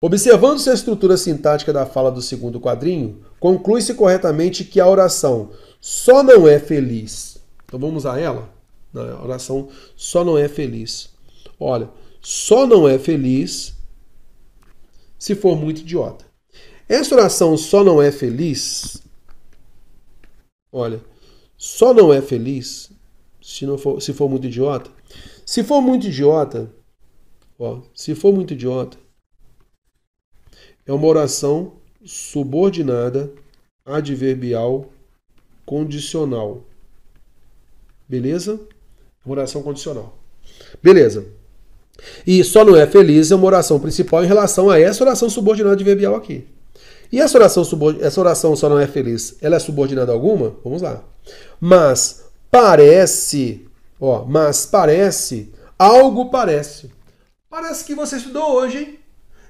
Observando-se a estrutura sintática da fala do segundo quadrinho, conclui-se corretamente que a oração só não é feliz. Então vamos a ela? a oração só não é feliz. Olha, só não é feliz se for muito idiota. Essa oração só não é feliz. Olha, só não é feliz se, não for, se for muito idiota. Se for muito idiota, ó, se for muito idiota, é uma oração subordinada, adverbial, condicional. Beleza? É uma oração condicional. Beleza. E só não é feliz é uma oração principal em relação a essa oração subordinada adverbial aqui. E essa oração, essa oração só não é feliz, ela é subordinada a alguma? Vamos lá. Mas parece, ó, mas parece, algo parece. Parece que você estudou hoje. hein?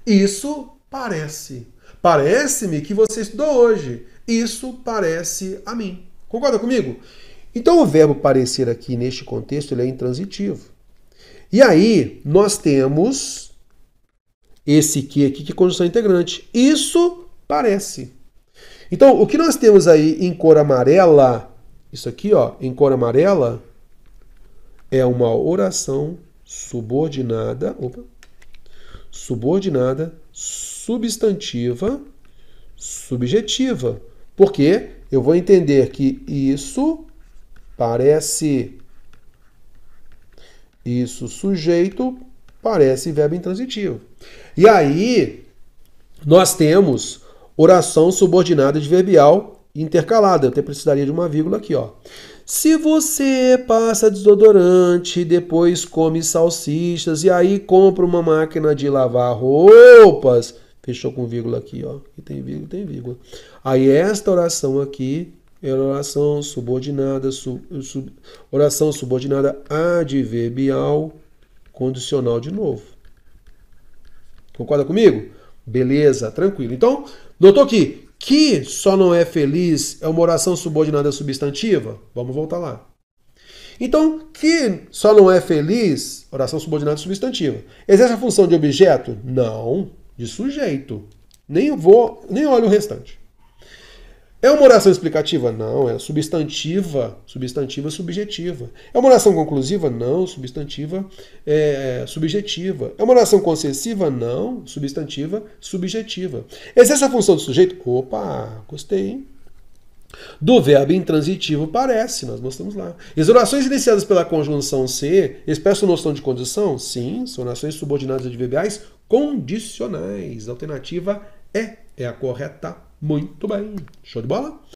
Isso parece. Parece-me que você estudou hoje. Isso parece a mim. Concorda comigo? Então o verbo parecer aqui neste contexto ele é intransitivo. E aí nós temos esse que aqui que é conjunção integrante. Isso parece. Então o que nós temos aí em cor amarela, isso aqui ó, em cor amarela é uma oração subordinada, opa, subordinada substantiva subjetiva. Porque eu vou entender que isso parece isso sujeito parece verbo intransitivo. E aí nós temos oração subordinada adverbial intercalada. Eu até precisaria de uma vírgula aqui, ó. Se você passa desodorante, depois come salsichas e aí compra uma máquina de lavar roupas, Fechou com vírgula aqui, ó. E tem vírgula, tem vírgula. Aí esta oração aqui é oração subordinada, sub, sub, oração subordinada adverbial condicional de novo. Concorda comigo? Beleza, tranquilo. Então, notou aqui que só não é feliz é uma oração subordinada substantiva? Vamos voltar lá. Então, que só não é feliz, oração subordinada substantiva. Exerce a função de objeto? Não de sujeito. Nem vou, nem olho o restante. É uma oração explicativa? Não, é substantiva, substantiva subjetiva. É uma oração conclusiva? Não, substantiva é, é subjetiva. É uma oração concessiva? Não, substantiva subjetiva. Exerce a função do sujeito? Opa, gostei, hein? Do verbo intransitivo parece, nós mostramos lá. As orações iniciadas pela conjunção ser expressam noção de condição? Sim, são orações subordinadas adverbiais condicionais. A alternativa é, é a correta. Muito bem. Show de bola?